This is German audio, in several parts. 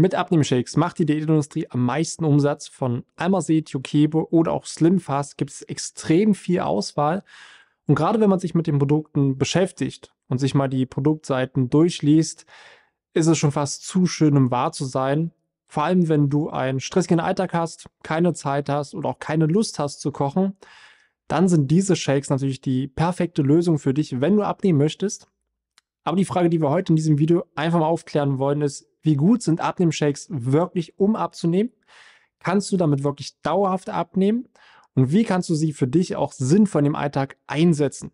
Mit Abnehmshakes macht die Diätindustrie am meisten Umsatz. Von Almazet, Yokebo oder auch Slimfast gibt es extrem viel Auswahl. Und gerade wenn man sich mit den Produkten beschäftigt und sich mal die Produktseiten durchliest, ist es schon fast zu schön, um wahr zu sein. Vor allem, wenn du einen stressigen Alltag hast, keine Zeit hast oder auch keine Lust hast zu kochen, dann sind diese Shakes natürlich die perfekte Lösung für dich, wenn du abnehmen möchtest. Aber die Frage, die wir heute in diesem Video einfach mal aufklären wollen, ist, wie gut sind Abnehmshakes wirklich, um abzunehmen? Kannst du damit wirklich dauerhaft abnehmen? Und wie kannst du sie für dich auch sinnvoll im Alltag einsetzen?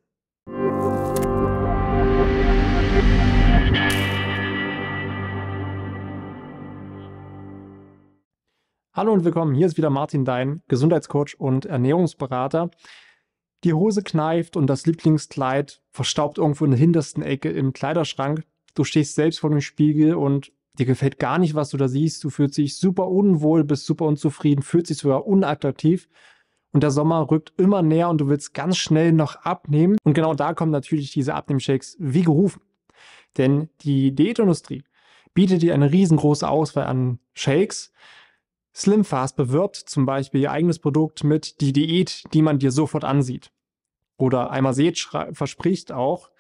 Hallo und willkommen, hier ist wieder Martin Dein, Gesundheitscoach und Ernährungsberater. Die Hose kneift und das Lieblingskleid verstaubt irgendwo in der hintersten Ecke im Kleiderschrank. Du stehst selbst vor dem Spiegel und dir gefällt gar nicht, was du da siehst, du fühlst dich super unwohl, bist super unzufrieden, fühlst dich sogar unattraktiv und der Sommer rückt immer näher und du willst ganz schnell noch abnehmen. Und genau da kommen natürlich diese Abnehmshakes wie gerufen. Denn die Diätindustrie bietet dir eine riesengroße Auswahl an Shakes. SlimFast bewirbt zum Beispiel ihr eigenes Produkt mit die Diät, die man dir sofort ansieht. Oder einmal seht, verspricht auch,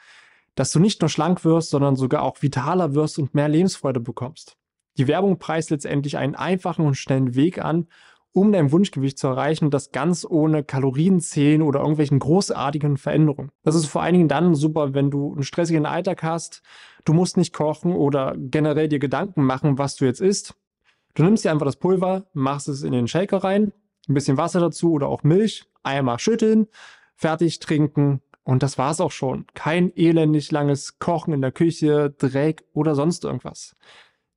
dass du nicht nur schlank wirst, sondern sogar auch vitaler wirst und mehr Lebensfreude bekommst. Die Werbung preist letztendlich einen einfachen und schnellen Weg an, um dein Wunschgewicht zu erreichen und das ganz ohne Kalorienzählen oder irgendwelchen großartigen Veränderungen. Das ist vor allen Dingen dann super, wenn du einen stressigen Alltag hast, du musst nicht kochen oder generell dir Gedanken machen, was du jetzt isst. Du nimmst dir einfach das Pulver, machst es in den Shaker rein, ein bisschen Wasser dazu oder auch Milch, einmal schütteln, fertig trinken, und das war's auch schon. Kein elendig langes Kochen in der Küche, Dreck oder sonst irgendwas.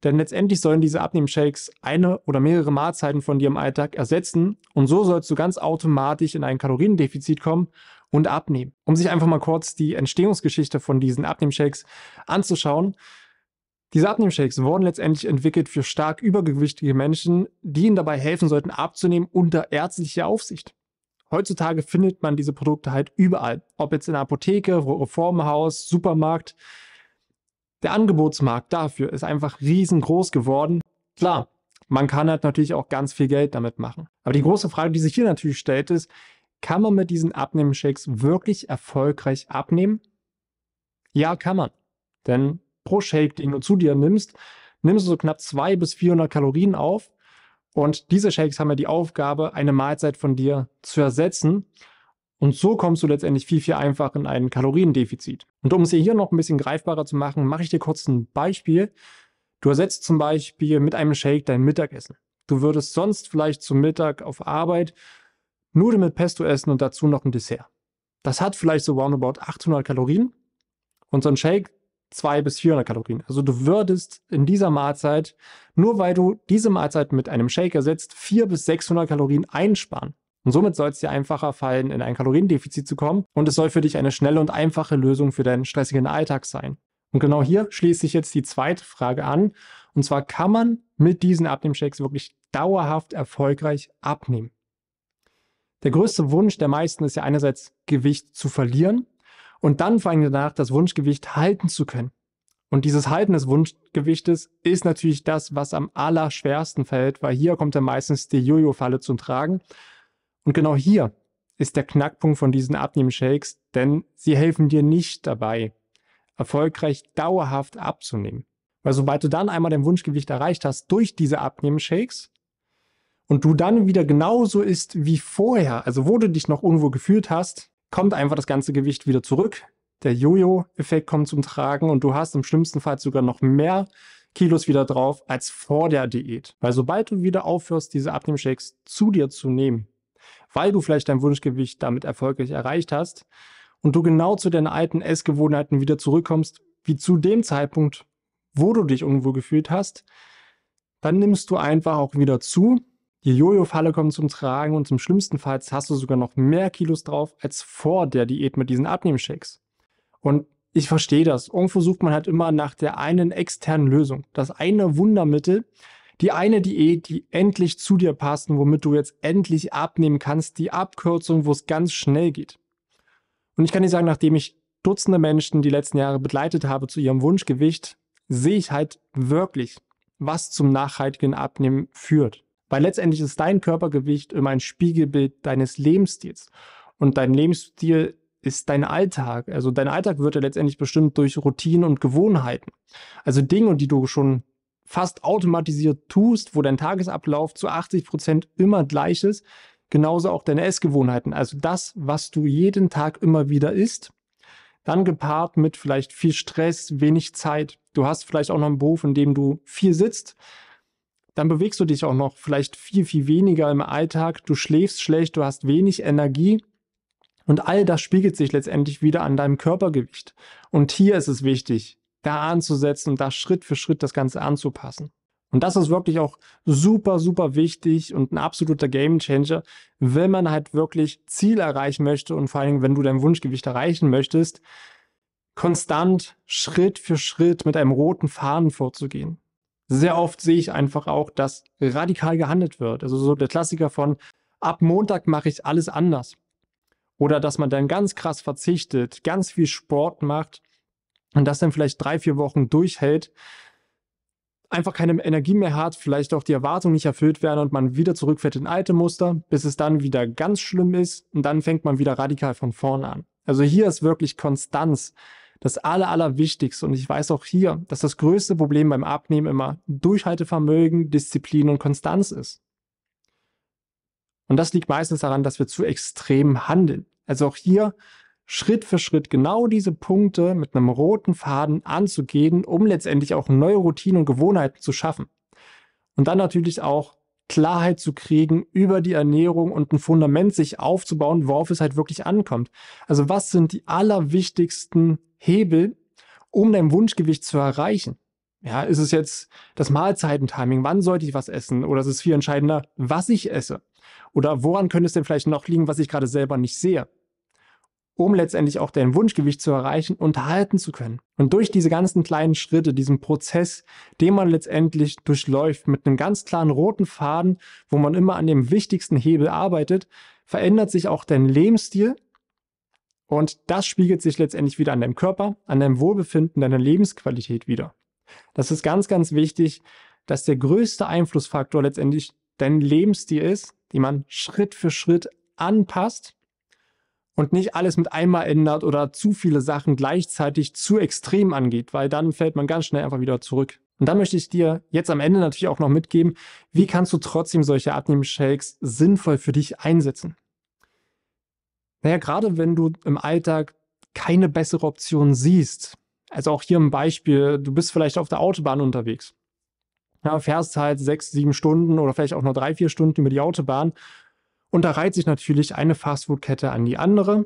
Denn letztendlich sollen diese Abnehmshakes eine oder mehrere Mahlzeiten von dir im Alltag ersetzen und so sollst du ganz automatisch in ein Kaloriendefizit kommen und abnehmen. Um sich einfach mal kurz die Entstehungsgeschichte von diesen Abnehmshakes anzuschauen. Diese Abnehmshakes wurden letztendlich entwickelt für stark übergewichtige Menschen, die ihnen dabei helfen sollten abzunehmen unter ärztlicher Aufsicht heutzutage findet man diese Produkte halt überall. Ob jetzt in der Apotheke, Reformhaus, Supermarkt. Der Angebotsmarkt dafür ist einfach riesengroß geworden. Klar, man kann halt natürlich auch ganz viel Geld damit machen. Aber die große Frage, die sich hier natürlich stellt, ist, kann man mit diesen Abnehmshakes wirklich erfolgreich abnehmen? Ja, kann man. Denn pro Shake, den du zu dir nimmst, nimmst du so knapp 200 bis 400 Kalorien auf und diese Shakes haben ja die Aufgabe, eine Mahlzeit von dir zu ersetzen. Und so kommst du letztendlich viel, viel einfacher in ein Kaloriendefizit. Und um es hier noch ein bisschen greifbarer zu machen, mache ich dir kurz ein Beispiel. Du ersetzt zum Beispiel mit einem Shake dein Mittagessen. Du würdest sonst vielleicht zum Mittag auf Arbeit Nudeln mit Pesto essen und dazu noch ein Dessert. Das hat vielleicht so roundabout 800 Kalorien. Und so ein Shake 200 bis 400 Kalorien. Also du würdest in dieser Mahlzeit, nur weil du diese Mahlzeit mit einem Shake ersetzt, 400 bis 600 Kalorien einsparen. Und somit soll es dir einfacher fallen, in ein Kaloriendefizit zu kommen. Und es soll für dich eine schnelle und einfache Lösung für deinen stressigen Alltag sein. Und genau hier schließt sich jetzt die zweite Frage an. Und zwar kann man mit diesen Abnehmshakes wirklich dauerhaft erfolgreich abnehmen. Der größte Wunsch der meisten ist ja einerseits Gewicht zu verlieren und dann fangen wir danach, das Wunschgewicht halten zu können. Und dieses Halten des Wunschgewichtes ist natürlich das, was am allerschwersten fällt, weil hier kommt ja meistens die Jojo-Falle zum Tragen. Und genau hier ist der Knackpunkt von diesen Abnehmen-Shakes, denn sie helfen dir nicht dabei, erfolgreich dauerhaft abzunehmen. Weil sobald du dann einmal dein Wunschgewicht erreicht hast durch diese Abnehmen-Shakes und du dann wieder genauso ist wie vorher, also wo du dich noch unwohl gefühlt hast, kommt einfach das ganze Gewicht wieder zurück. Der Jojo-Effekt kommt zum Tragen und du hast im schlimmsten Fall sogar noch mehr Kilos wieder drauf als vor der Diät. Weil sobald du wieder aufhörst, diese Abnehmshakes zu dir zu nehmen, weil du vielleicht dein Wunschgewicht damit erfolgreich erreicht hast und du genau zu deinen alten Essgewohnheiten wieder zurückkommst, wie zu dem Zeitpunkt, wo du dich unwohl gefühlt hast, dann nimmst du einfach auch wieder zu die Jojo-Falle kommt zum Tragen und zum schlimmstenfalls hast du sogar noch mehr Kilos drauf als vor der Diät mit diesen Abnehmshakes. Und ich verstehe das. Irgendwo sucht man halt immer nach der einen externen Lösung. Das eine Wundermittel, die eine Diät, die endlich zu dir passt und womit du jetzt endlich abnehmen kannst, die Abkürzung, wo es ganz schnell geht. Und ich kann dir sagen, nachdem ich Dutzende Menschen die letzten Jahre begleitet habe zu ihrem Wunschgewicht, sehe ich halt wirklich, was zum nachhaltigen Abnehmen führt. Weil letztendlich ist dein Körpergewicht immer ein Spiegelbild deines Lebensstils. Und dein Lebensstil ist dein Alltag. Also dein Alltag wird ja letztendlich bestimmt durch Routinen und Gewohnheiten. Also Dinge, die du schon fast automatisiert tust, wo dein Tagesablauf zu 80 Prozent immer gleich ist. Genauso auch deine Essgewohnheiten. Also das, was du jeden Tag immer wieder isst. Dann gepaart mit vielleicht viel Stress, wenig Zeit. Du hast vielleicht auch noch einen Beruf, in dem du viel sitzt dann bewegst du dich auch noch vielleicht viel, viel weniger im Alltag, du schläfst schlecht, du hast wenig Energie und all das spiegelt sich letztendlich wieder an deinem Körpergewicht. Und hier ist es wichtig, da anzusetzen und da Schritt für Schritt das Ganze anzupassen. Und das ist wirklich auch super, super wichtig und ein absoluter Game Changer, wenn man halt wirklich Ziel erreichen möchte und vor allem, wenn du dein Wunschgewicht erreichen möchtest, konstant Schritt für Schritt mit einem roten Faden vorzugehen sehr oft sehe ich einfach auch, dass radikal gehandelt wird. Also so der Klassiker von ab Montag mache ich alles anders. Oder dass man dann ganz krass verzichtet, ganz viel Sport macht und das dann vielleicht drei, vier Wochen durchhält, einfach keine Energie mehr hat, vielleicht auch die Erwartungen nicht erfüllt werden und man wieder zurückfällt in alte Muster, bis es dann wieder ganz schlimm ist und dann fängt man wieder radikal von vorne an. Also hier ist wirklich Konstanz das Aller, Allerwichtigste, und ich weiß auch hier, dass das größte Problem beim Abnehmen immer Durchhaltevermögen, Disziplin und Konstanz ist. Und das liegt meistens daran, dass wir zu extrem handeln. Also auch hier Schritt für Schritt genau diese Punkte mit einem roten Faden anzugehen, um letztendlich auch neue Routinen und Gewohnheiten zu schaffen. Und dann natürlich auch Klarheit zu kriegen über die Ernährung und ein Fundament sich aufzubauen, worauf es halt wirklich ankommt. Also was sind die allerwichtigsten Hebel, um dein Wunschgewicht zu erreichen? Ja, ist es jetzt das Mahlzeitentiming? Wann sollte ich was essen? Oder ist es viel entscheidender, was ich esse? Oder woran könnte es denn vielleicht noch liegen, was ich gerade selber nicht sehe? um letztendlich auch dein Wunschgewicht zu erreichen und halten zu können. Und durch diese ganzen kleinen Schritte, diesen Prozess, den man letztendlich durchläuft mit einem ganz klaren roten Faden, wo man immer an dem wichtigsten Hebel arbeitet, verändert sich auch dein Lebensstil und das spiegelt sich letztendlich wieder an deinem Körper, an deinem Wohlbefinden, deiner Lebensqualität wieder. Das ist ganz, ganz wichtig, dass der größte Einflussfaktor letztendlich dein Lebensstil ist, den man Schritt für Schritt anpasst und nicht alles mit einmal ändert oder zu viele Sachen gleichzeitig zu extrem angeht, weil dann fällt man ganz schnell einfach wieder zurück. Und dann möchte ich dir jetzt am Ende natürlich auch noch mitgeben, wie kannst du trotzdem solche abnehm sinnvoll für dich einsetzen? Naja, gerade wenn du im Alltag keine bessere Option siehst, also auch hier ein Beispiel, du bist vielleicht auf der Autobahn unterwegs. Ja, fährst halt sechs, sieben Stunden oder vielleicht auch nur drei, vier Stunden über die Autobahn und da reiht sich natürlich eine Fastfood-Kette an die andere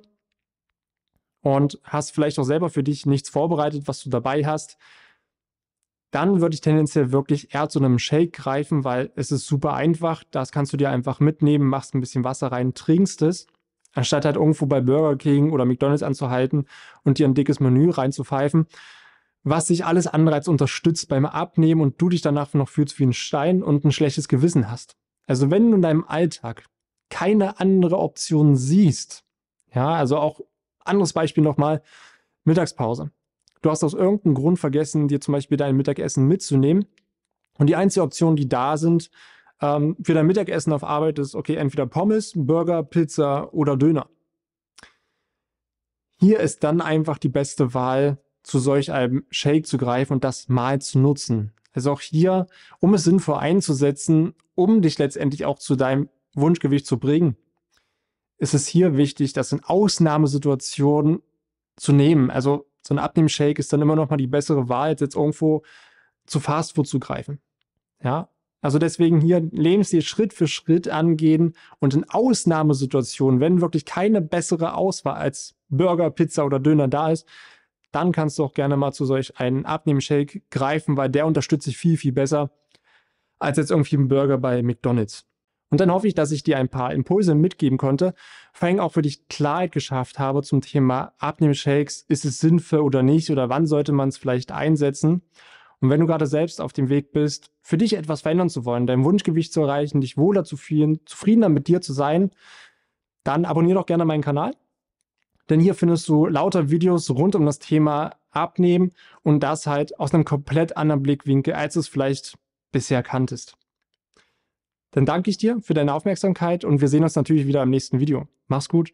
und hast vielleicht auch selber für dich nichts vorbereitet, was du dabei hast. Dann würde ich tendenziell wirklich eher zu einem Shake greifen, weil es ist super einfach. Das kannst du dir einfach mitnehmen, machst ein bisschen Wasser rein, trinkst es, anstatt halt irgendwo bei Burger King oder McDonalds anzuhalten und dir ein dickes Menü reinzupfeifen was sich alles andere als unterstützt beim Abnehmen und du dich danach noch fühlst wie ein Stein und ein schlechtes Gewissen hast. Also wenn du in deinem Alltag keine andere Option siehst. Ja, also auch anderes Beispiel nochmal, Mittagspause. Du hast aus irgendeinem Grund vergessen, dir zum Beispiel dein Mittagessen mitzunehmen. Und die einzige Option, die da sind ähm, für dein Mittagessen auf Arbeit, ist, okay, entweder Pommes, Burger, Pizza oder Döner. Hier ist dann einfach die beste Wahl, zu solch einem Shake zu greifen und das mal zu nutzen. Also auch hier, um es sinnvoll einzusetzen, um dich letztendlich auch zu deinem Wunschgewicht zu bringen, ist es hier wichtig, das in Ausnahmesituationen zu nehmen. Also so ein Abnehmshake ist dann immer noch mal die bessere Wahl, als jetzt irgendwo zu Fastfood zu greifen. Ja, also deswegen hier Lebensstil Schritt für Schritt angehen und in Ausnahmesituationen, wenn wirklich keine bessere Auswahl als Burger, Pizza oder Döner da ist, dann kannst du auch gerne mal zu solch einem Abnehmshake greifen, weil der unterstützt dich viel, viel besser als jetzt irgendwie ein Burger bei McDonald's. Und dann hoffe ich, dass ich dir ein paar Impulse mitgeben konnte, vor allem auch für dich Klarheit geschafft habe zum Thema Abnehmshakes, ist es sinnvoll oder nicht oder wann sollte man es vielleicht einsetzen. Und wenn du gerade selbst auf dem Weg bist, für dich etwas verändern zu wollen, dein Wunschgewicht zu erreichen, dich wohler zu fühlen, zufriedener mit dir zu sein, dann abonniere doch gerne meinen Kanal. Denn hier findest du lauter Videos rund um das Thema Abnehmen und das halt aus einem komplett anderen Blickwinkel, als du es vielleicht bisher kanntest. Dann danke ich dir für deine Aufmerksamkeit und wir sehen uns natürlich wieder im nächsten Video. Mach's gut.